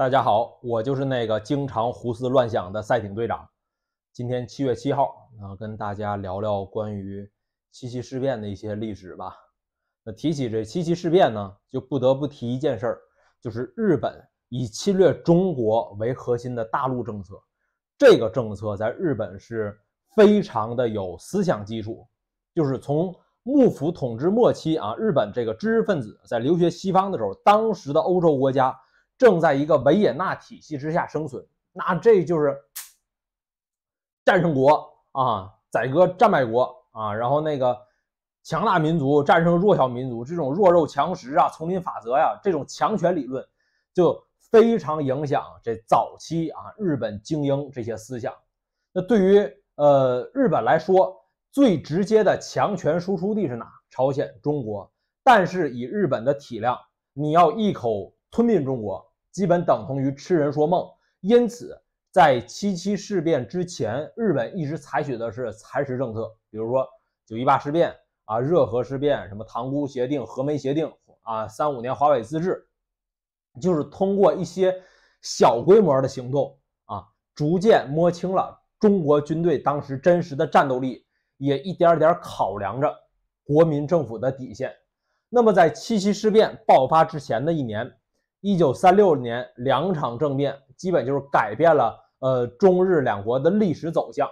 大家好，我就是那个经常胡思乱想的赛艇队长。今天七月七号，啊，跟大家聊聊关于七七事变的一些历史吧。那提起这七七事变呢，就不得不提一件事儿，就是日本以侵略中国为核心的大陆政策。这个政策在日本是非常的有思想基础，就是从幕府统治末期啊，日本这个知识分子在留学西方的时候，当时的欧洲国家。正在一个维也纳体系之下生存，那这就是 战胜国啊，宰割战败国啊，然后那个强大民族战胜弱小民族，这种弱肉强食啊，丛林法则呀，这种强权理论，就非常影响这早期啊日本精英这些思想。那对于呃日本来说，最直接的强权输出地是哪？朝鲜、中国。但是以日本的体量，你要一口吞并中国。基本等同于痴人说梦，因此在七七事变之前，日本一直采取的是蚕食政策，比如说九一八事变啊、热河事变、什么塘沽协定、和梅协定啊、三五年华北自治，就是通过一些小规模的行动啊，逐渐摸清了中国军队当时真实的战斗力，也一点点考量着国民政府的底线。那么在七七事变爆发之前的一年。一九三六年，两场政变基本就是改变了呃中日两国的历史走向。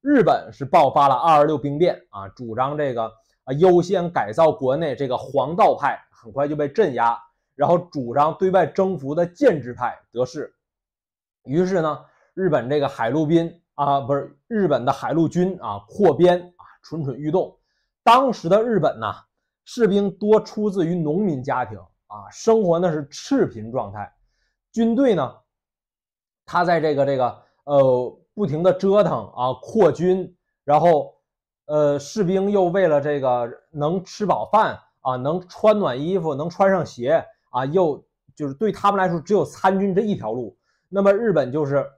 日本是爆发了二二六兵变啊，主张这个啊优先改造国内这个皇道派，很快就被镇压。然后主张对外征服的建制派得势，于是呢，日本这个海陆兵啊，不是日本的海陆军啊，扩编啊，蠢蠢欲动。当时的日本呢，士兵多出自于农民家庭。啊，生活那是赤贫状态，军队呢，他在这个这个呃不停的折腾啊，扩军，然后呃士兵又为了这个能吃饱饭啊，能穿暖衣服，能穿上鞋啊，又就是对他们来说只有参军这一条路，那么日本就是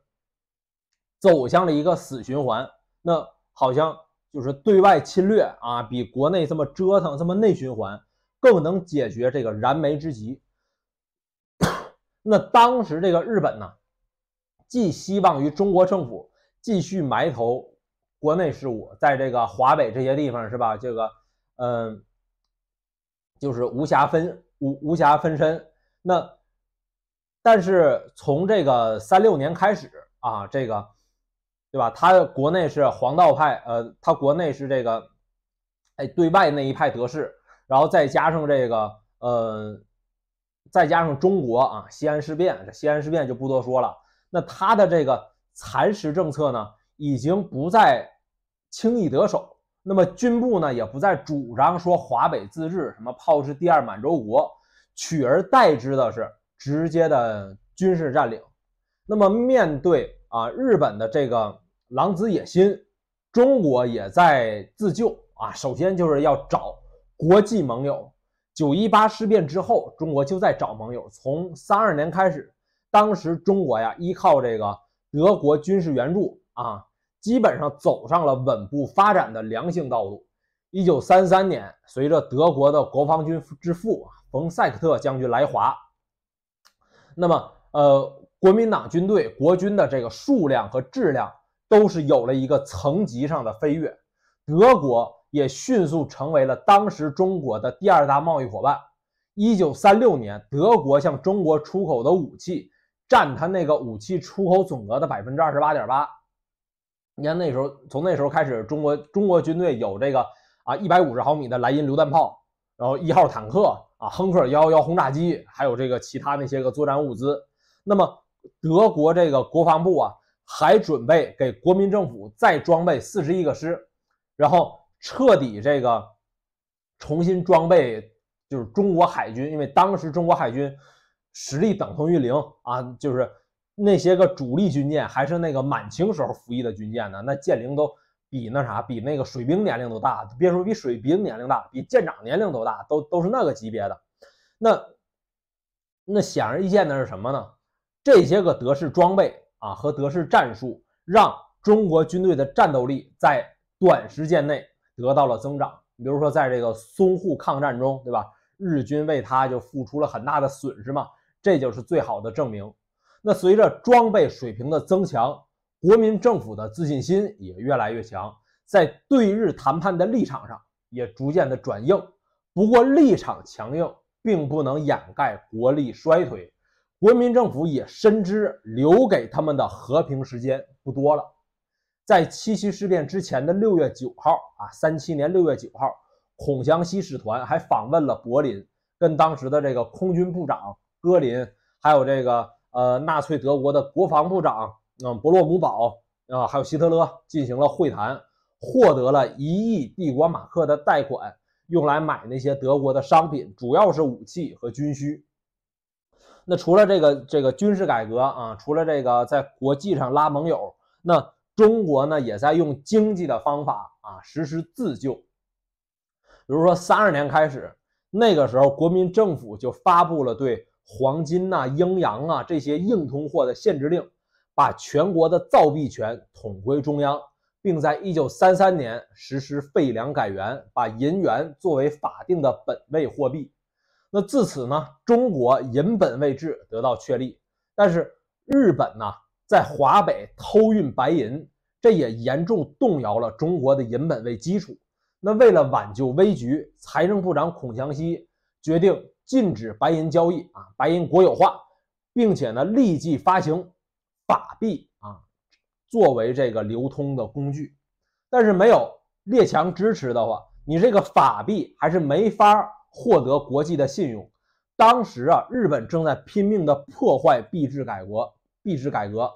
走向了一个死循环，那好像就是对外侵略啊，比国内这么折腾这么内循环。更能解决这个燃眉之急。那当时这个日本呢，寄希望于中国政府继续埋头国内事务，在这个华北这些地方是吧？这个，嗯，就是无暇分无无暇分身。那但是从这个三六年开始啊，这个对吧？他国内是黄道派，呃，他国内是这个，哎，对外那一派得势。然后再加上这个，呃，再加上中国啊，西安事变，这西安事变就不多说了。那他的这个蚕食政策呢，已经不再轻易得手。那么军部呢，也不再主张说华北自治，什么炮制第二满洲国，取而代之的是直接的军事占领。那么面对啊日本的这个狼子野心，中国也在自救啊，首先就是要找。国际盟友，九一八事变之后，中国就在找盟友。从三二年开始，当时中国呀，依靠这个德国军事援助啊，基本上走上了稳步发展的良性道路。一九三三年，随着德国的国防军之父冯·塞克特将军来华，那么呃，国民党军队国军的这个数量和质量都是有了一个层级上的飞跃。德国。也迅速成为了当时中国的第二大贸易伙伴。一九三六年，德国向中国出口的武器占它那个武器出口总额的百分之二十八点八。你看那时候，从那时候开始，中国中国军队有这个啊一百五十毫米的莱茵榴弹炮，然后一号坦克啊亨克幺幺幺轰炸机，还有这个其他那些个作战物资。那么德国这个国防部啊，还准备给国民政府再装备四十一个师，然后。彻底这个重新装备，就是中国海军，因为当时中国海军实力等同于零啊，就是那些个主力军舰还是那个满清时候服役的军舰呢，那舰龄都比那啥比那个水兵年龄都大，别说比水兵年龄大，比舰长年龄都大，都都是那个级别的。那那显而易见的是什么呢？这些个德式装备啊和德式战术，让中国军队的战斗力在短时间内。得到了增长，比如说在这个淞沪抗战中，对吧？日军为他就付出了很大的损失嘛，这就是最好的证明。那随着装备水平的增强，国民政府的自信心也越来越强，在对日谈判的立场上也逐渐的转硬。不过，立场强硬并不能掩盖国力衰退，国民政府也深知留给他们的和平时间不多了。在七七事变之前的六月九号啊，三七年六月九号，孔祥熙使团还访问了柏林，跟当时的这个空军部长戈林，还有这个呃纳粹德国的国防部长嗯伯洛姆堡啊，还有希特勒进行了会谈，获得了一亿帝国马克的贷款，用来买那些德国的商品，主要是武器和军需。那除了这个这个军事改革啊，除了这个在国际上拉盟友，那。中国呢，也在用经济的方法啊实施自救。比如说，三二年开始，那个时候国民政府就发布了对黄金呐、鹰洋啊这些硬通货的限制令，把全国的造币权统归中央，并在一九三三年实施废粮改元，把银元作为法定的本位货币。那自此呢，中国银本位制得到确立。但是日本呢？在华北偷运白银，这也严重动摇了中国的银本位基础。那为了挽救危局，财政部长孔祥熙决定禁止白银交易啊，白银国有化，并且呢立即发行法币啊，作为这个流通的工具。但是没有列强支持的话，你这个法币还是没法获得国际的信用。当时啊，日本正在拼命的破坏币制改革。币制改革，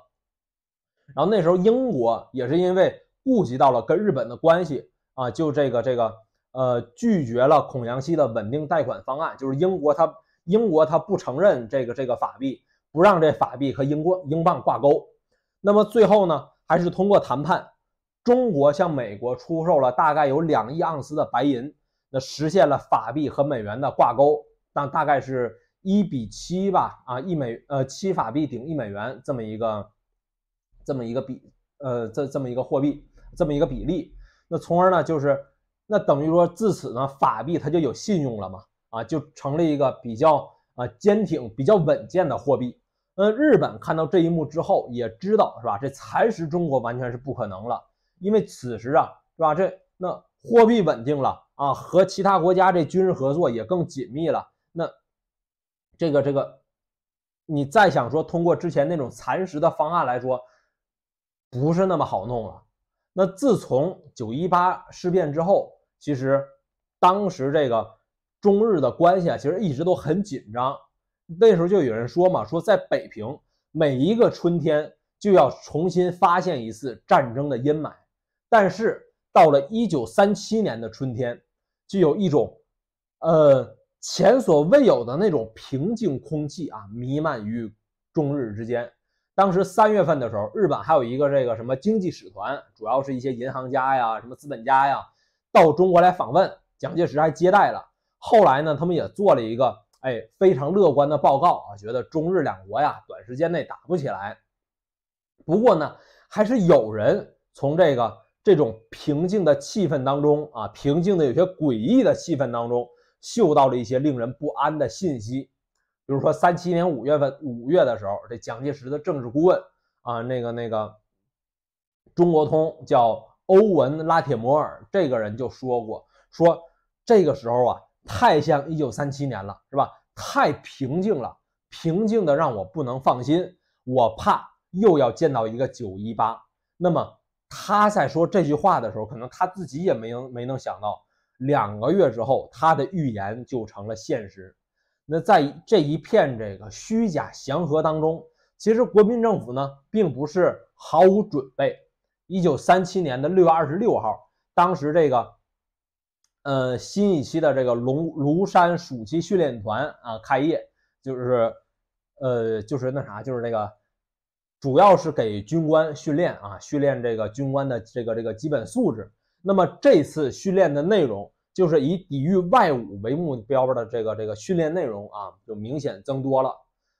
然后那时候英国也是因为顾及到了跟日本的关系啊，就这个这个呃拒绝了孔祥熙的稳定贷款方案，就是英国它英国它不承认这个这个法币，不让这法币和英国英镑挂钩。那么最后呢，还是通过谈判，中国向美国出售了大概有两亿盎司的白银，那实现了法币和美元的挂钩，但大概是。一比七吧，啊，一美呃七法币顶一美元这么一个，这么一个比，呃，这这么一个货币，这么一个比例，那从而呢就是，那等于说自此呢法币它就有信用了嘛，啊，就成了一个比较啊坚挺、比较稳健的货币。那日本看到这一幕之后，也知道是吧，这蚕食中国完全是不可能了，因为此时啊，是吧这那货币稳定了啊，和其他国家这军事合作也更紧密了，那。这个这个，你再想说通过之前那种蚕食的方案来说，不是那么好弄了。那自从九一八事变之后，其实当时这个中日的关系啊，其实一直都很紧张。那时候就有人说嘛，说在北平每一个春天就要重新发现一次战争的阴霾。但是到了一九三七年的春天，就有一种，呃。前所未有的那种平静空气啊，弥漫于中日之间。当时三月份的时候，日本还有一个这个什么经济使团，主要是一些银行家呀、什么资本家呀，到中国来访问，蒋介石还接待了。后来呢，他们也做了一个哎非常乐观的报告啊，觉得中日两国呀，短时间内打不起来。不过呢，还是有人从这个这种平静的气氛当中啊，平静的有些诡异的气氛当中。嗅到了一些令人不安的信息，比如说三七年五月份，五月的时候，这蒋介石的政治顾问啊，那个那个中国通叫欧文拉铁摩尔，这个人就说过，说这个时候啊，太像一九三七年了，是吧？太平静了，平静的让我不能放心，我怕又要见到一个九一八。那么他在说这句话的时候，可能他自己也没能没能想到。两个月之后，他的预言就成了现实。那在这一片这个虚假祥和当中，其实国民政府呢并不是毫无准备。一九三七年的六月二十六号，当时这个，呃，新一期的这个庐庐山暑期训练团啊开业，就是，呃，就是那啥，就是那个，主要是给军官训练啊，训练这个军官的这个这个基本素质。那么这次训练的内容就是以抵御外侮为目标的这个这个训练内容啊，就明显增多了。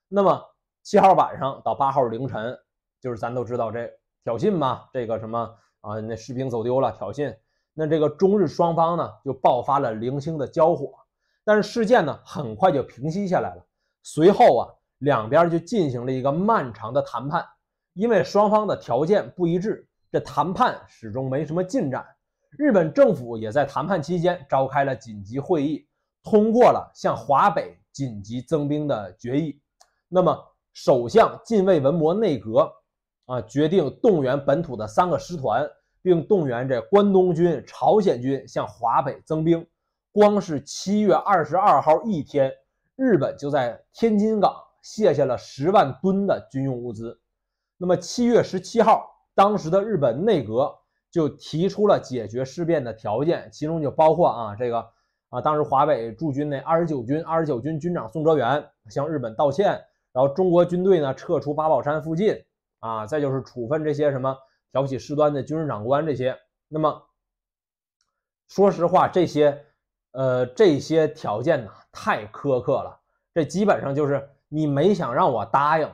那么七号晚上到八号凌晨，就是咱都知道这挑衅嘛，这个什么啊，那士兵走丢了挑衅，那这个中日双方呢就爆发了零星的交火，但是事件呢很快就平息下来了。随后啊，两边就进行了一个漫长的谈判，因为双方的条件不一致，这谈判始终没什么进展。日本政府也在谈判期间召开了紧急会议，通过了向华北紧急增兵的决议。那么，首相近卫文磨内阁啊决定动员本土的三个师团，并动员这关东军、朝鲜军向华北增兵。光是七月二十二号一天，日本就在天津港卸下了十万吨的军用物资。那么，七月十七号，当时的日本内阁。就提出了解决事变的条件，其中就包括啊，这个啊，当时华北驻军那二十九军，二十九军军长宋哲元向日本道歉，然后中国军队呢撤出八宝山附近啊，再就是处分这些什么挑起事端的军事长官这些。那么，说实话，这些呃这些条件呢太苛刻了，这基本上就是你没想让我答应，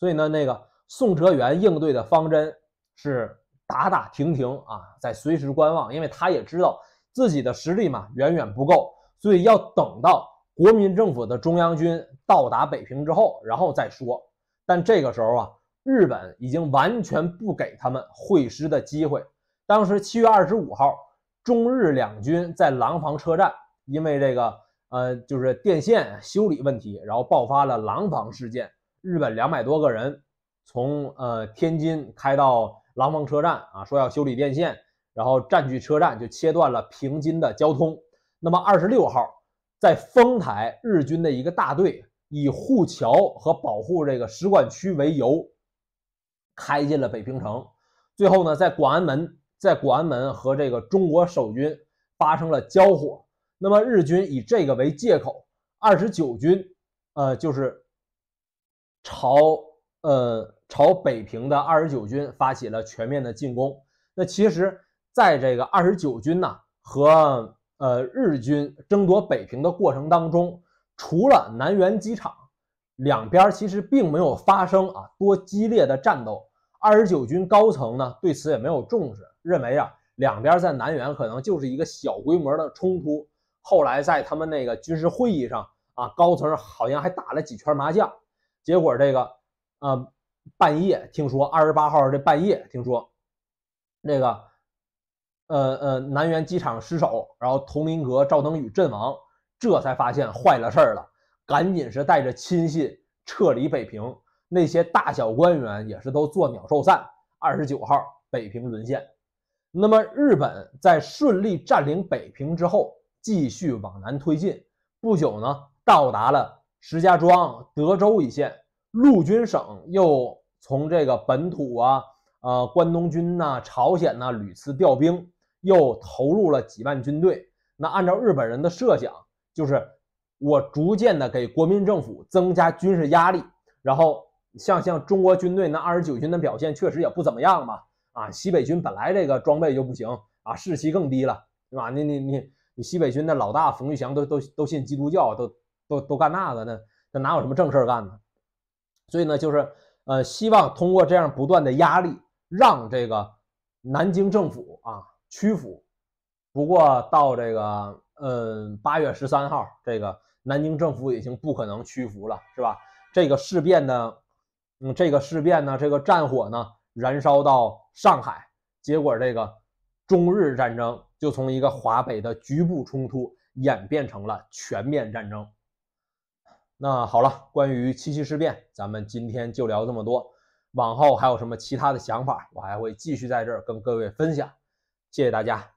所以呢，那个宋哲元应对的方针是。打打停停啊，在随时观望，因为他也知道自己的实力嘛，远远不够，所以要等到国民政府的中央军到达北平之后，然后再说。但这个时候啊，日本已经完全不给他们会师的机会。当时七月二十五号，中日两军在廊坊车站，因为这个呃，就是电线修理问题，然后爆发了廊坊事件。日本两百多个人从呃天津开到。廊坊车站啊，说要修理电线，然后占据车站，就切断了平津的交通。那么二十六号，在丰台，日军的一个大队以护桥和保护这个使馆区为由，开进了北平城。最后呢，在广安门，在广安门和这个中国守军发生了交火。那么日军以这个为借口，二十九军，呃，就是朝呃。朝北平的二十九军发起了全面的进攻。那其实，在这个二十九军呢和呃日军争夺北平的过程当中，除了南苑机场，两边其实并没有发生啊多激烈的战斗。二十九军高层呢对此也没有重视，认为啊两边在南苑可能就是一个小规模的冲突。后来在他们那个军事会议上啊，高层好像还打了几圈麻将，结果这个啊。半夜听说，二十八号这半夜听说，那个，呃呃，南苑机场失守，然后佟麟阁、赵登禹阵亡，这才发现坏了事儿了，赶紧是带着亲信撤离北平，那些大小官员也是都作鸟兽散。二十九号，北平沦陷。那么，日本在顺利占领北平之后，继续往南推进，不久呢，到达了石家庄、德州一线。陆军省又从这个本土啊，呃，关东军呐，朝鲜呐，屡次调兵，又投入了几万军队。那按照日本人的设想，就是我逐渐的给国民政府增加军事压力。然后，像像中国军队那二十九军的表现确实也不怎么样嘛。啊，西北军本来这个装备就不行啊，士气更低了，对吧？你你你你西北军的老大冯玉祥都都都信基督教，都都都干那个，那那哪有什么正事干呢？所以呢，就是，呃，希望通过这样不断的压力，让这个南京政府啊屈服。不过到这个，嗯八月十三号，这个南京政府已经不可能屈服了，是吧？这个事变呢，嗯，这个事变呢，这个战火呢，燃烧到上海，结果这个中日战争就从一个华北的局部冲突演变成了全面战争。那好了，关于七七事变，咱们今天就聊这么多。往后还有什么其他的想法，我还会继续在这儿跟各位分享。谢谢大家。